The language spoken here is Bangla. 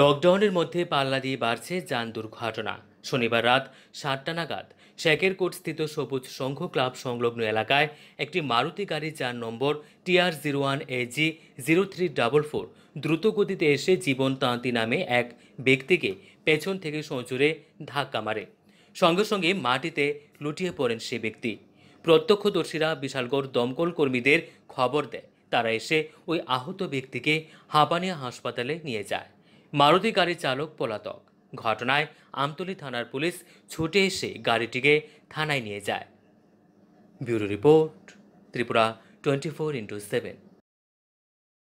লকডাউনের মধ্যে পাল্লা দিয়ে বাড়ছে যান দুর্ঘটনা শনিবার রাত সাতটা নাগাদ শেকেরকোট স্থিত সবুজ সংঘ ক্লাব সংলগ্ন এলাকায় একটি মারুতি গাড়ি যার নম্বর TR zero one A G zero three double four দ্রুতগতিতে এসে জীবন তাঁতি নামে এক ব্যক্তিকে পেছন থেকে সজোরে ধাক্কা মারে সঙ্গে সঙ্গে মাটিতে লুটিয়ে পড়েন সে ব্যক্তি প্রত্যক্ষদর্শীরা বিশালগড় দমকল কর্মীদের খবর দেয় তারা এসে ওই আহত ব্যক্তিকে হাঁপানিয়া হাসপাতালে নিয়ে যায় মারুতি গাড়ির চালক পলাতক ঘটনায় আমতলী থানার পুলিশ ছুটে এসে গাড়িটিকে থানায় নিয়ে যায় bureau report Tripura twenty four into seven